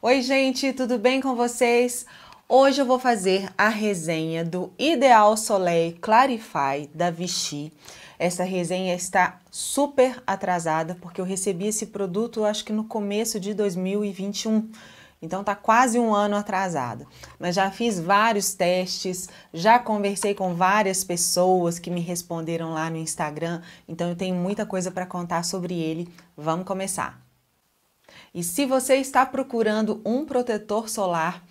Oi, gente, tudo bem com vocês? Hoje eu vou fazer a resenha do Ideal Soleil Clarify da Vichy. Essa resenha está super atrasada porque eu recebi esse produto acho que no começo de 2021. Então tá quase um ano atrasado. Mas já fiz vários testes, já conversei com várias pessoas que me responderam lá no Instagram. Então eu tenho muita coisa para contar sobre ele. Vamos começar. E se você está procurando um protetor solar,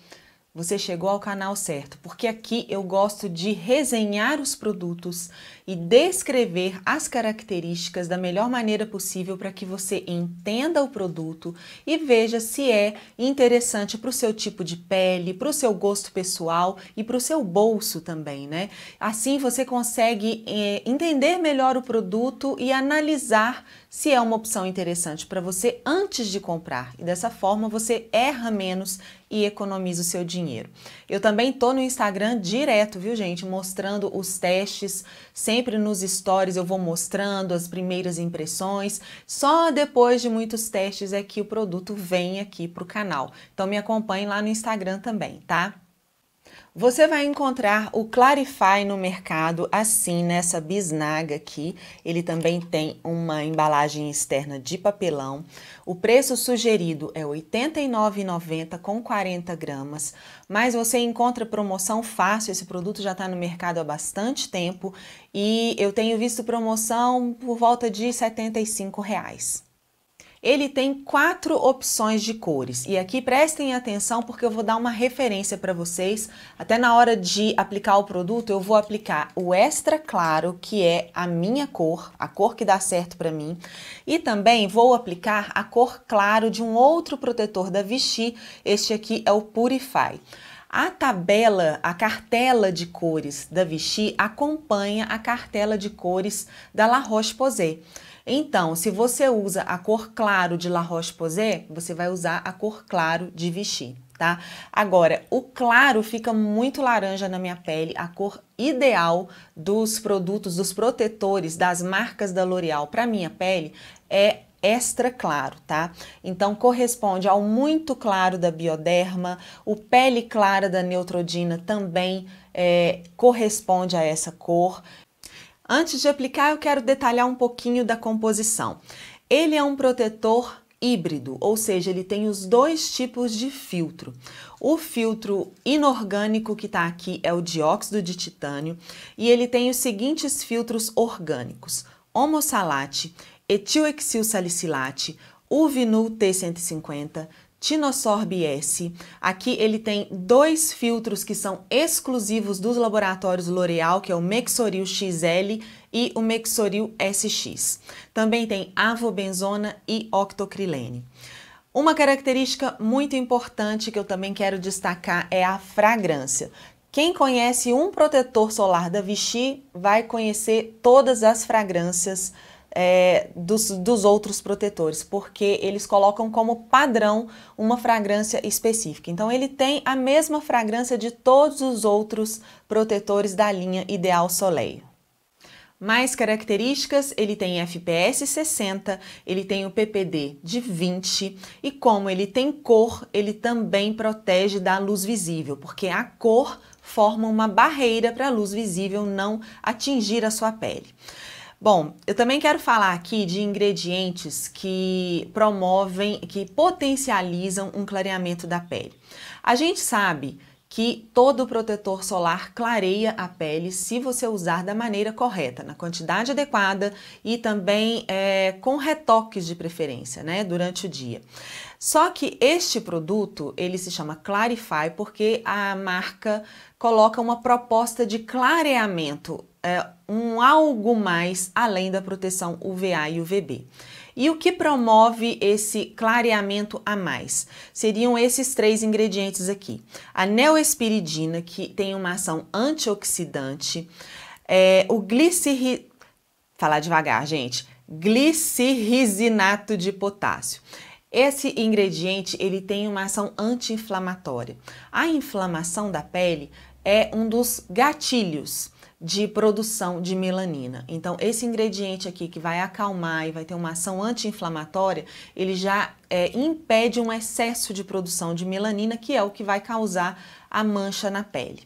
você chegou ao canal certo, porque aqui eu gosto de resenhar os produtos e descrever as características da melhor maneira possível para que você entenda o produto e veja se é interessante para o seu tipo de pele, para o seu gosto pessoal e para o seu bolso também, né? Assim você consegue é, entender melhor o produto e analisar se é uma opção interessante para você antes de comprar. E dessa forma você erra menos e economiza o seu dinheiro. Eu também tô no Instagram direto, viu, gente, mostrando os testes, sempre nos stories eu vou mostrando as primeiras impressões. Só depois de muitos testes é que o produto vem aqui pro canal. Então me acompanhe lá no Instagram também, tá? Você vai encontrar o Clarify no mercado assim, nessa bisnaga aqui. Ele também tem uma embalagem externa de papelão. O preço sugerido é R$ 89,90 com 40 gramas, mas você encontra promoção fácil. Esse produto já está no mercado há bastante tempo e eu tenho visto promoção por volta de R$ 75. Reais ele tem quatro opções de cores. E aqui prestem atenção porque eu vou dar uma referência para vocês. Até na hora de aplicar o produto, eu vou aplicar o extra claro, que é a minha cor, a cor que dá certo para mim. E também vou aplicar a cor claro de um outro protetor da Vichy. Este aqui é o Purify. A tabela, a cartela de cores da Vichy acompanha a cartela de cores da La Roche-Posay. Então, se você usa a cor claro de La Roche-Posay, você vai usar a cor claro de Vichy, tá? Agora, o claro fica muito laranja na minha pele, a cor ideal dos produtos, dos protetores, das marcas da L'Oréal para minha pele é extra claro, tá? Então corresponde ao muito claro da bioderma, o pele clara da neutrodina também é, corresponde a essa cor. Antes de aplicar, eu quero detalhar um pouquinho da composição. Ele é um protetor híbrido, ou seja, ele tem os dois tipos de filtro. O filtro inorgânico que está aqui é o dióxido de titânio e ele tem os seguintes filtros orgânicos: homosalate, etilexilsalicilate, uvinul T150, Tinosorb S. Aqui ele tem dois filtros que são exclusivos dos laboratórios L'Oreal, que é o Mexoril XL e o Mexoril SX. Também tem avobenzona e octocrilene. Uma característica muito importante que eu também quero destacar é a fragrância. Quem conhece um protetor solar da Vichy vai conhecer todas as fragrâncias é, dos, dos outros protetores, porque eles colocam como padrão uma fragrância específica. Então, ele tem a mesma fragrância de todos os outros protetores da linha Ideal Soleil. Mais características, ele tem FPS 60, ele tem o PPD de 20 e como ele tem cor, ele também protege da luz visível, porque a cor forma uma barreira para a luz visível não atingir a sua pele. Bom, eu também quero falar aqui de ingredientes que promovem, que potencializam um clareamento da pele. A gente sabe que todo protetor solar clareia a pele se você usar da maneira correta, na quantidade adequada e também é, com retoques de preferência, né, durante o dia. Só que este produto, ele se chama Clarify porque a marca coloca uma proposta de clareamento, é, um algo mais além da proteção UVA e UVB. E o que promove esse clareamento a mais? Seriam esses três ingredientes aqui. A neoespiridina, que tem uma ação antioxidante, é, o glicirri... Falar devagar, gente. glicirrizinato de potássio. Esse ingrediente, ele tem uma ação anti-inflamatória. A inflamação da pele é um dos gatilhos de produção de melanina. Então, esse ingrediente aqui que vai acalmar e vai ter uma ação anti-inflamatória, ele já é, impede um excesso de produção de melanina, que é o que vai causar a mancha na pele.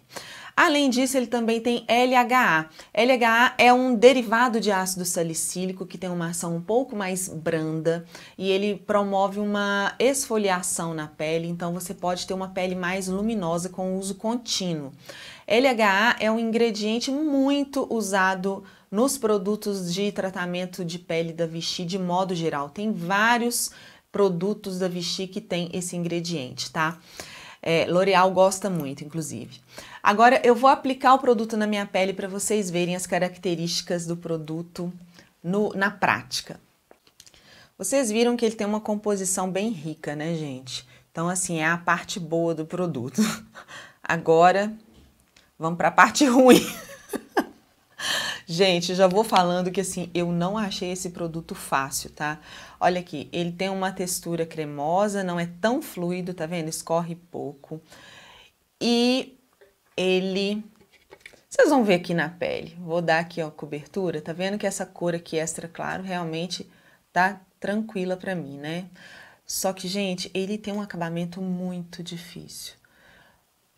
Além disso, ele também tem LHA. LHA é um derivado de ácido salicílico que tem uma ação um pouco mais branda e ele promove uma esfoliação na pele, então você pode ter uma pele mais luminosa com uso contínuo. LHA é um ingrediente muito usado nos produtos de tratamento de pele da Vichy de modo geral. Tem vários produtos da Vichy que tem esse ingrediente, tá? É, L'Oreal gosta muito, inclusive. Agora eu vou aplicar o produto na minha pele para vocês verem as características do produto no, na prática. Vocês viram que ele tem uma composição bem rica, né, gente? Então, assim, é a parte boa do produto. Agora, vamos para a parte ruim. Gente, já vou falando que assim, eu não achei esse produto fácil, tá? Olha aqui, ele tem uma textura cremosa, não é tão fluido, tá vendo? Escorre pouco. E ele... Vocês vão ver aqui na pele. Vou dar aqui, a cobertura. Tá vendo que essa cor aqui extra claro realmente tá tranquila pra mim, né? Só que, gente, ele tem um acabamento muito difícil.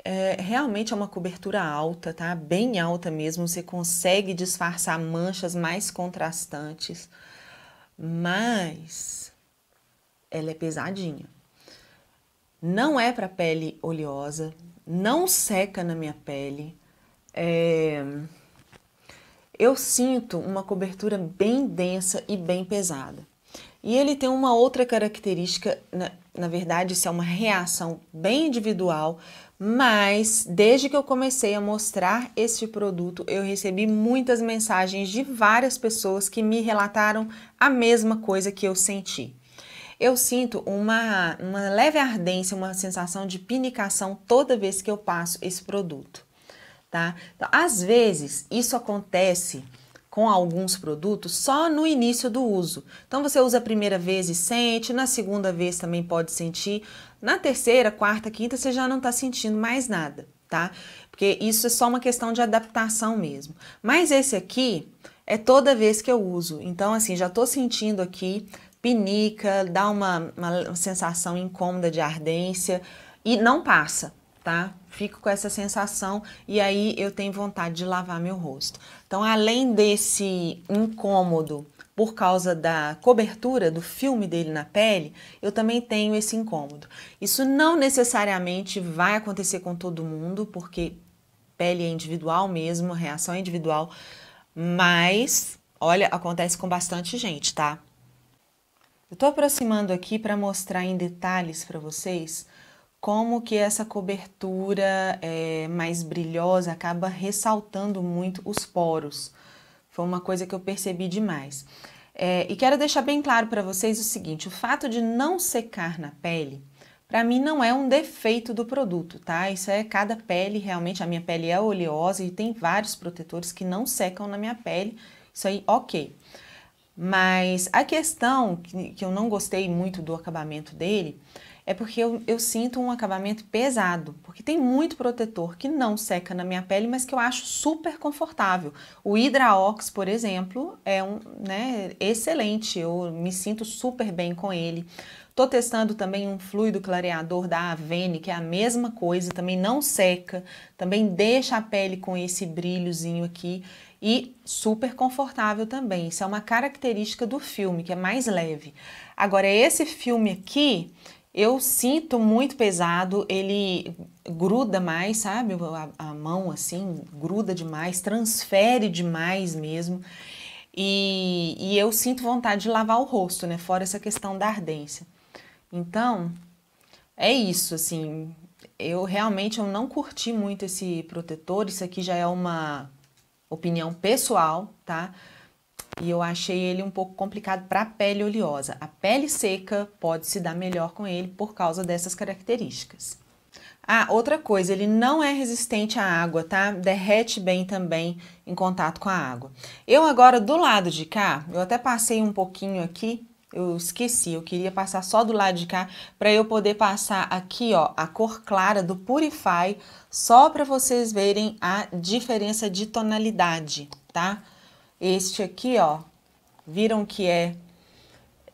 É, realmente é uma cobertura alta, tá? Bem alta mesmo. Você consegue disfarçar manchas mais contrastantes, mas ela é pesadinha. Não é para pele oleosa, não seca na minha pele. É... Eu sinto uma cobertura bem densa e bem pesada. E ele tem uma outra característica, na, na verdade, isso é uma reação bem individual mas desde que eu comecei a mostrar este produto, eu recebi muitas mensagens de várias pessoas que me relataram a mesma coisa que eu senti. Eu sinto uma, uma leve ardência, uma sensação de pinicação toda vez que eu passo esse produto, tá? Então, às vezes, isso acontece com alguns produtos só no início do uso. Então você usa a primeira vez e sente, na segunda vez também pode sentir, na terceira, quarta, quinta você já não está sentindo mais nada, tá? Porque isso é só uma questão de adaptação mesmo. Mas esse aqui é toda vez que eu uso. Então, assim, já estou sentindo aqui pinica, dá uma, uma sensação incômoda de ardência e não passa, tá? fico com essa sensação e aí eu tenho vontade de lavar meu rosto. Então, além desse incômodo por causa da cobertura do filme dele na pele, eu também tenho esse incômodo. Isso não necessariamente vai acontecer com todo mundo, porque pele é individual mesmo, reação é individual, mas olha, acontece com bastante gente, tá? Eu tô aproximando aqui para mostrar em detalhes para vocês como que essa cobertura é, mais brilhosa acaba ressaltando muito os poros. Foi uma coisa que eu percebi demais. É, e quero deixar bem claro para vocês o seguinte: o fato de não secar na pele, para mim não é um defeito do produto, tá? Isso é cada pele, realmente a minha pele é oleosa e tem vários protetores que não secam na minha pele. Isso aí, ok. Mas a questão que, que eu não gostei muito do acabamento dele é porque eu, eu sinto um acabamento pesado, porque tem muito protetor que não seca na minha pele, mas que eu acho super confortável. O Hydraox, por exemplo, é um né, excelente, eu me sinto super bem com ele. Tô testando também um fluido clareador da Avene, que é a mesma coisa, também não seca, também deixa a pele com esse brilhozinho aqui e super confortável também. Isso é uma característica do filme, que é mais leve. Agora, esse filme aqui, eu sinto muito pesado, ele gruda mais, sabe? A, a mão assim, gruda demais, transfere demais mesmo. E, e eu sinto vontade de lavar o rosto, né? Fora essa questão da ardência. Então, é isso, assim, eu realmente eu não curti muito esse protetor, isso aqui já é uma opinião pessoal, tá? e eu achei ele um pouco complicado para a pele oleosa. A pele seca pode se dar melhor com ele por causa dessas características. Ah, outra coisa, ele não é resistente à água, tá? Derrete bem também em contato com a água. Eu agora do lado de cá, eu até passei um pouquinho aqui, eu esqueci, eu queria passar só do lado de cá para eu poder passar aqui, ó, a cor clara do Purify, só para vocês verem a diferença de tonalidade, tá? Este aqui, ó, viram que é,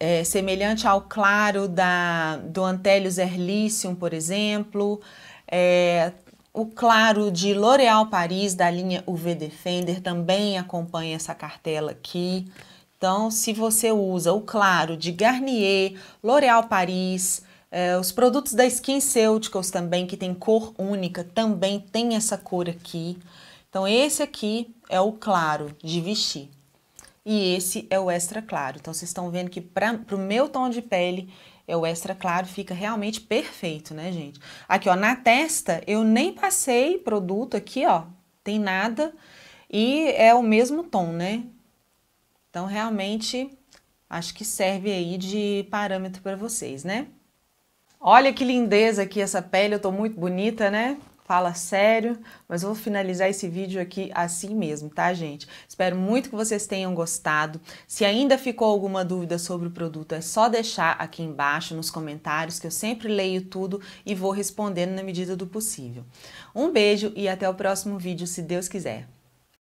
é semelhante ao claro da, do Antelius Erlicium, por exemplo, é, o claro de L'Oréal Paris, da linha UV Defender, também acompanha essa cartela aqui. Então, se você usa o claro de Garnier, L'Oréal Paris, é, os produtos da SkinCeuticals também, que tem cor única, também tem essa cor aqui. Então, esse aqui é o claro de vestir. E esse é o extra claro. Então, vocês estão vendo que para o meu tom de pele, é o extra claro, fica realmente perfeito, né, gente? Aqui, ó, na testa, eu nem passei produto aqui, ó, tem nada. E é o mesmo tom, né? Então, realmente, acho que serve aí de parâmetro para vocês, né? Olha que lindeza aqui essa pele, eu tô muito bonita, né? fala sério, mas vou finalizar esse vídeo aqui assim mesmo, tá, gente? Espero muito que vocês tenham gostado. Se ainda ficou alguma dúvida sobre o produto, é só deixar aqui embaixo nos comentários, que eu sempre leio tudo e vou respondendo na medida do possível. Um beijo e até o próximo vídeo, se Deus quiser.